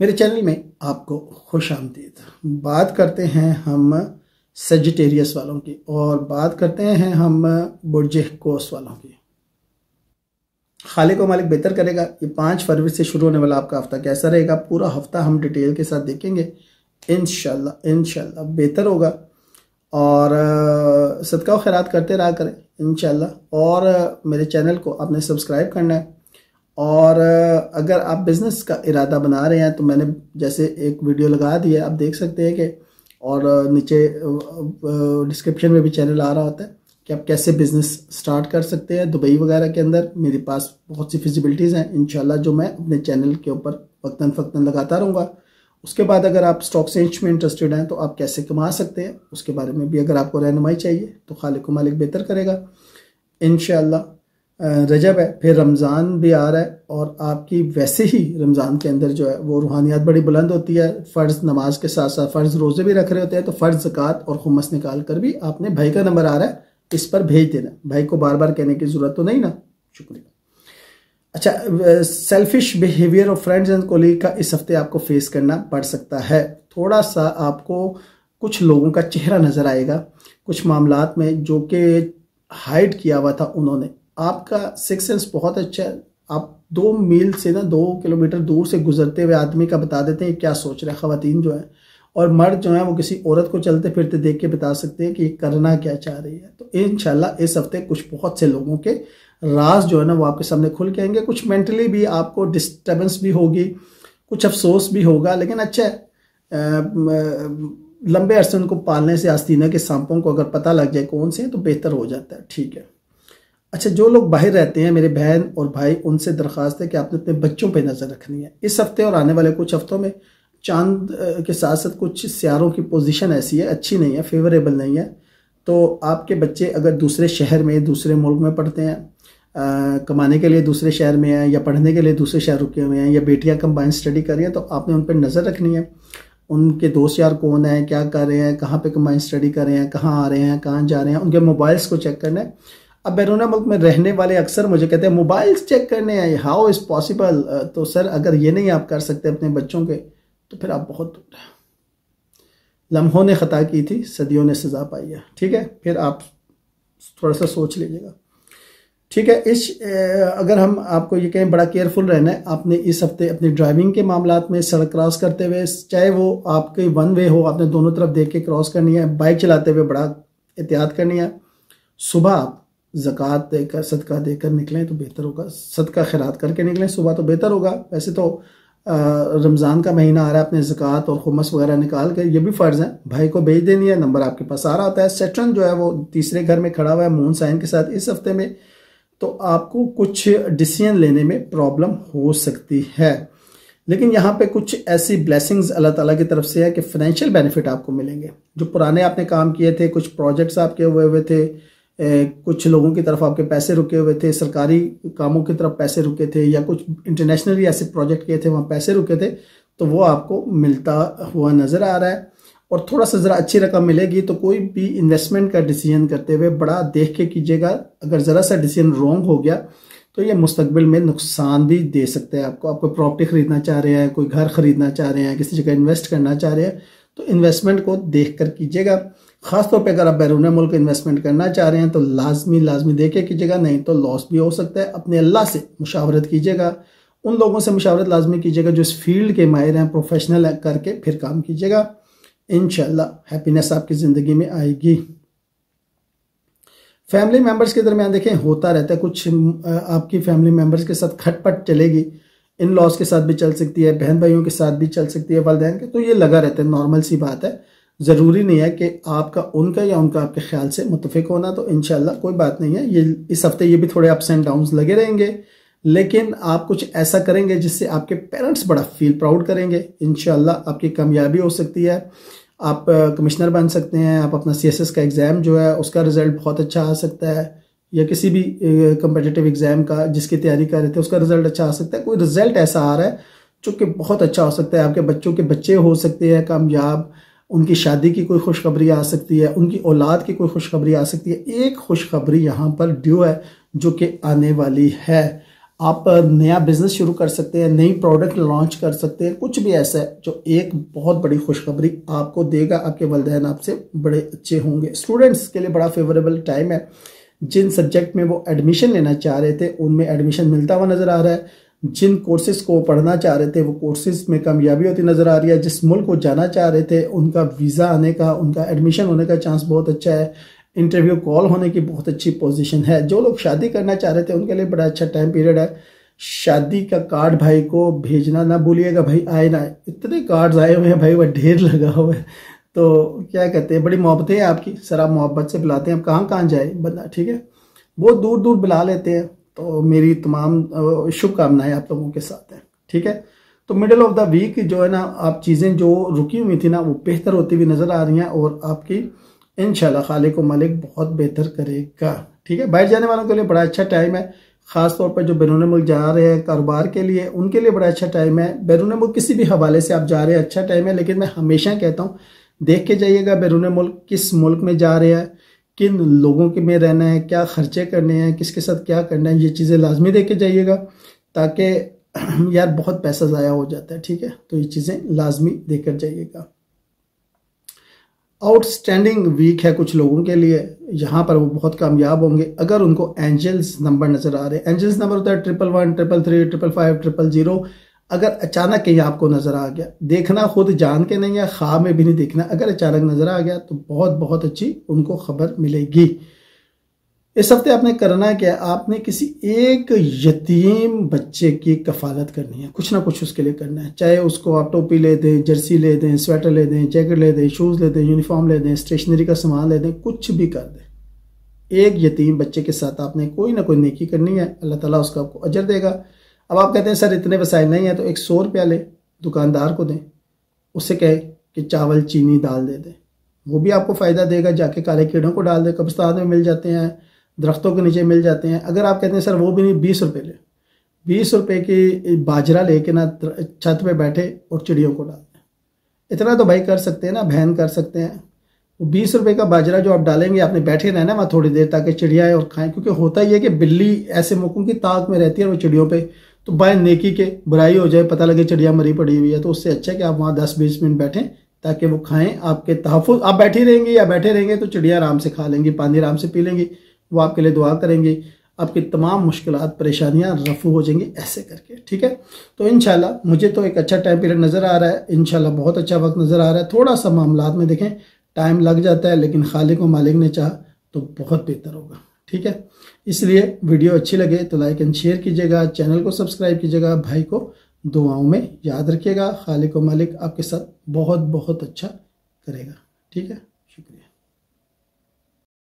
मेरे चैनल में आपको खुश आमदीद बात करते हैं हम सेजिटेरियस वालों की और बात करते हैं हम बुरज कोस वालों की खाले को मालिक बेहतर करेगा ये पाँच फरवरी से शुरू होने वाला आपका हफ्ता कैसा रहेगा पूरा हफ्ता हम डिटेल के साथ देखेंगे इन शह बेहतर होगा और सदका खैरात करते रहा करें इन और मेरे चैनल को आपने सब्सक्राइब करना है और अगर आप बिज़नेस का इरादा बना रहे हैं तो मैंने जैसे एक वीडियो लगा दी है आप देख सकते हैं कि और नीचे डिस्क्रिप्शन में भी चैनल आ रहा होता है कि आप कैसे बिज़नेस स्टार्ट कर सकते हैं दुबई वगैरह के अंदर मेरे पास बहुत सी फिजिबिलिटीज़ हैं इन जो मैं अपने चैनल के ऊपर वक्ता फ़क्ता लगाता रहूँगा उसके बाद अगर आप स्टॉक चेंज में इंटरेस्टेड हैं तो आप कैसे कमा सकते हैं उसके बारे में भी अगर आपको रहनुमाई चाहिए तो खालिक मालिक बेहतर करेगा इन रजब है फिर रमज़ान भी आ रहा है और आपकी वैसे ही रमज़ान के अंदर जो है वो रूहानियात बड़ी बुलंद होती है फ़र्ज़ नमाज के साथ साथ फ़र्ज़ रोज़े भी रख रहे होते हैं तो फ़र्ज़ ज़क़ात और खुमस निकाल कर भी आपने भाई का नंबर आ रहा है इस पर भेज देना भाई को बार बार कहने की ज़रूरत तो नहीं ना शुक्रिया अच्छा सेल्फिश बिहेवियर और फ्रेंड्स एंड कोलीग का इस हफ्ते आपको फेस करना पड़ सकता है थोड़ा सा आपको कुछ लोगों का चेहरा नज़र आएगा कुछ मामला में जो कि हाइड किया हुआ था उन्होंने आपका सिक्स सेंस बहुत अच्छा है आप दो मील से ना दो किलोमीटर दूर से गुजरते हुए आदमी का बता देते हैं क्या सोच रहे हैं जो है और मर्द जो है वो किसी औरत को चलते फिरते देख के बता सकते हैं कि ये करना क्या चाह रही है तो इन इस हफ्ते कुछ बहुत से लोगों के राज जो है ना वो आपके सामने खुल के आएंगे कुछ मेंटली भी आपको डिस्टर्बेंस भी होगी कुछ अफसोस भी होगा लेकिन अच्छा है लंबे अरसे उनको पालने से आस्तीना के सांपों को अगर पता लग जाए कौन से तो बेहतर हो जाता है ठीक है अच्छा जो लोग बाहर रहते हैं मेरे बहन और भाई उनसे दरख्वास्त है कि आपने अपने बच्चों पर नज़र रखनी है इस हफ्ते और आने वाले कुछ हफ्तों में चांद के साथ साथ कुछ सियारों की पोजीशन ऐसी है अच्छी नहीं है फेवरेबल नहीं है तो आपके बच्चे अगर दूसरे शहर में दूसरे मुल्क में पढ़ते हैं आ, कमाने के लिए दूसरे शहर में हैं या पढ़ने के लिए दूसरे शहर रुके हुए हैं या बेटियां कंबाइन स्टडी कर रही हैं तो आपने उन पर नज़र रखनी है उनके दोस्त यार कौन हैं क्या कर रहे हैं कहाँ पर कम्बाइंड स्टडी कर रहे हैं कहाँ आ रहे हैं कहाँ जा रहे हैं उनके मोबाइल्स को चेक करना है अब बैरून मुल्क में रहने वाले अक्सर मुझे कहते हैं मोबाइल्स चेक करने आए हाउ इज़ पॉसिबल तो सर अगर ये नहीं आप कर सकते अपने बच्चों के तो फिर आप बहुत दूर हैं लम्हों ने ख़ता की थी सदियों ने सज़ा पाई है ठीक है फिर आप थोड़ा सा सोच लीजिएगा ठीक है इस अगर हम आपको ये कहें बड़ा केयरफुल रहना है आपने इस हफ्ते अपनी ड्राइविंग के मामला में सड़क क्रॉस करते हुए चाहे वो आपके वन वे हो आपने दोनों तरफ देख के क्रॉस करनी है बाइक चलाते हुए बड़ा एहतियात करनी है सुबह ज़क़़त देकर सदका देकर निकलें तो बेहतर होगा सदका खैरात करके निकलें सुबह तो बेहतर होगा वैसे तो रमज़ान का महीना आ रहा है अपने ज़क़़त और खुमस वगैरह निकाल कर ये भी फ़र्ज़ है भाई को भेज देनी है नंबर आपके पास आ रहा होता है सेटरन जो है वो तीसरे घर में खड़ा हुआ है मून साइन के साथ इस हफ्ते में तो आपको कुछ डिसीजन लेने में प्रॉब्लम हो सकती है लेकिन यहाँ पे कुछ ऐसी ब्लेसिंग्स अल्लाह ताला की तरफ से है कि फाइनेंशियल बेनिफिट आपको मिलेंगे जो पुराने आपने काम किए थे कुछ प्रोजेक्ट्स आपके हुए हुए थे कुछ लोगों की तरफ आपके पैसे रुके हुए थे सरकारी कामों की तरफ पैसे रुके थे या कुछ इंटरनेशनली ऐसे प्रोजेक्ट किए थे वहाँ पैसे रुके थे तो वो आपको मिलता हुआ नज़र आ रहा है और थोड़ा सा ज़रा अच्छी रकम मिलेगी तो कोई भी इन्वेस्टमेंट का डिसीजन करते हुए बड़ा देख के कीजिएगा अगर ज़रा सा डिसीजन रॉन्ग हो गया तो ये मुस्तबिल में नुकसान भी दे सकते हैं आपको आपको प्रॉपर्टी खरीदना चाह रहे हैं कोई घर खरीदना चाह रहे हैं किसी जगह इन्वेस्ट करना चाह रहे हैं तो इन्वेस्टमेंट को देख कर कीजिएगा खासतौर पर अगर आप बैरून मुल्क इन्वेस्टमेंट करना चाह रहे हैं तो लाजमी लाजमी देखे कीजिएगा नहीं तो लॉस भी हो सकता है अपने अल्लाह से मुशावरत कीजिएगा उन लोगों से मुशावरत लाजमी कीजिएगा जो इस फील्ड के माहिर हैं प्रोफेशनल है करके फिर काम कीजिएगा इन हैप्पीनेस आपकी ज़िंदगी में आएगी फैमिली मेम्बर्स के दरमियान देखें होता रहता है कुछ आपकी फैमिली मेम्बर्स के साथ खटपट चलेगी इन लॉस के साथ भी चल सकती है बहन भाइयों के साथ भी चल सकती है वालदेन के तो ये लगा रहता है नॉर्मल सी बात है ज़रूरी नहीं है कि आपका उनका या उनका आपके ख्याल से मुतफिक होना तो इन कोई बात नहीं है ये इस हफ्ते ये भी थोड़े अप्स एंड डाउन्स लगे रहेंगे लेकिन आप कुछ ऐसा करेंगे जिससे आपके पेरेंट्स बड़ा फील प्राउड करेंगे इन आपकी कामयाबी हो सकती है आप कमिश्नर बन सकते हैं आप अपना सी का एग्ज़ाम जो है उसका रिज़ल्ट बहुत अच्छा आ सकता है या किसी भी कम्पटिटिव एग्ज़ाम का जिसकी तैयारी कर रहे थे उसका रिज़ल्ट अच्छा आ सकता है कोई रिज़ल्ट ऐसा आ रहा है जो कि बहुत अच्छा हो सकता है आपके बच्चों के बच्चे हो सकते हैं कामयाब उनकी शादी की कोई खुशखबरी आ सकती है उनकी औलाद की कोई खुशखबरी आ सकती है एक खुशखबरी यहाँ पर ड्यू है जो कि आने वाली है आप नया बिजनेस शुरू कर सकते हैं नई प्रोडक्ट लॉन्च कर सकते हैं कुछ भी ऐसा है जो एक बहुत बड़ी खुशखबरी आपको देगा आपके वालदेन आपसे बड़े अच्छे होंगे स्टूडेंट्स के लिए बड़ा फेवरेबल टाइम है जिन सब्जेक्ट में वो एडमिशन लेना चाह रहे थे उनमें एडमिशन मिलता हुआ नज़र आ रहा है जिन कोर्सेज को पढ़ना चाह रहे थे वो कोर्सेज में कामयाबी होती नज़र आ रही है जिस मुल्क को जाना चाह रहे थे उनका वीज़ा आने का उनका एडमिशन होने का चांस बहुत अच्छा है इंटरव्यू कॉल होने की बहुत अच्छी पोजीशन है जो लोग शादी करना चाह रहे थे उनके लिए बड़ा अच्छा टाइम पीरियड है शादी का कार्ड भाई को भेजना ना भूलिएगा भाई आए ना इतने कार्ड्स आए हुए हैं भाई वह ढेर लगा हुआ है तो क्या कहते हैं बड़ी मोहब्बतें हैं आपकी सर आप मोहब्बत से बुलाते हैं आप कहाँ कहाँ जाए बंदा ठीक है बहुत दूर दूर बुला लेते हैं तो मेरी तमाम शुभकामनाएं आप लोगों के साथ हैं ठीक है तो मिडिल ऑफ द वीक जो है ना आप चीज़ें जो रुकी हुई थी ना वो बेहतर होती हुई नज़र आ रही हैं और आपकी इन खालिक मालिक बहुत बेहतर करेगा ठीक है बाहर जाने वालों के लिए बड़ा अच्छा टाइम है ख़ास तौर पर जो बैरून मुल्क जा रहे हैं कारोबार के लिए उनके लिए बड़ा अच्छा टाइम है बैरून मुल्क किसी भी हवाले से आप जा रहे हैं अच्छा टाइम है लेकिन मैं हमेशा कहता हूँ देख के जाइएगा बैरून मुल्क किस मुल्क में जा रहे हैं किन लोगों के में रहना है क्या खर्चे करने हैं किसके साथ क्या करना है ये चीज़ें लाजमी दे के जाइएगा ताकि यार बहुत पैसा ज़ाया हो जाता है ठीक है तो ये चीज़ें लाजमी देकर जाइएगा आउटस्टैंडिंग वीक है कुछ लोगों के लिए यहाँ पर वो बहुत कामयाब होंगे अगर उनको एंजल्स नंबर नज़र आ रहे हैं एंजल्स नंबर होता है triple one triple three triple five triple zero अगर अचानक कहीं आपको नज़र आ गया देखना खुद जान के नहीं है ख्वाब में भी नहीं देखना अगर अचानक नज़र आ गया तो बहुत बहुत अच्छी उनको खबर मिलेगी इस हफ्ते आपने करना क्या आपने किसी एक यतीम बच्चे की कफालत करनी है कुछ ना कुछ उसके लिए करना है चाहे उसको आप टोपी ले दें जर्सी ले दें स्वेटर ले दें जैकेट ले दें शूज़ ले दें यूनिफॉर्म ले दें स्टेशनरी का सामान ले दें कुछ भी कर दें एक यतीम बच्चे के साथ आपने कोई ना कोई नेकी करनी है अल्लाह ताला उसका आपको अजर देगा अब आप कहते हैं सर इतने वसाइल नहीं है तो एक सौ रुपया ले दुकानदार को दें उससे कहे कि चावल चीनी दाल दे दें वो भी आपको फ़ायदा देगा जाके काले कीड़ों को डाल दें कब्स्तान में मिल जाते हैं दरख्तों के नीचे मिल जाते हैं अगर आप कहते हैं सर वो भी नहीं बीस रुपये ले बीस रुपये की बाजरा लेके ना छत पे बैठे और चिड़ियों को डाल दें इतना तो भाई कर सकते हैं ना बहन कर सकते हैं वो बीस रुपये का बाजरा जो आप डालेंगे आपने बैठे रहना वहाँ थोड़ी देर ताकि चिड़ियाएँ और खाएँ क्योंकि होता ही है कि बिल्ली ऐसे मौक़ों की ताक में रहती है और वो चिड़ियों पर तो बाय नेकी के बुराई हो जाए पता लगे चिड़िया मरी पड़ी हुई है तो उससे अच्छा है कि आप वहाँ दस बीस मिनट बैठें ताकि वो खाएं आपके तहफ़ आप बैठी रहेंगे या बैठे रहेंगे तो चिड़िया आराम से खा लेंगी पानी आराम से पी लेंगी वो आपके लिए दुआ करेंगी आपकी तमाम मुश्किल परेशानियाँ रफू हो जाएंगी ऐसे करके ठीक है तो इन मुझे तो एक अच्छा टाइम पीरियड नज़र आ रहा है इन बहुत अच्छा वक्त नज़र आ रहा है थोड़ा सा मामला में देखें टाइम लग जाता है लेकिन खालिक व मालिक ने चाह तो बहुत बेहतर होगा ठीक है इसलिए वीडियो अच्छी लगे तो लाइक एंड शेयर कीजिएगा चैनल को सब्सक्राइब कीजिएगा भाई को दुआओं में याद रखिएगा खालिक व मालिक आपके साथ बहुत बहुत अच्छा करेगा ठीक है शुक्रिया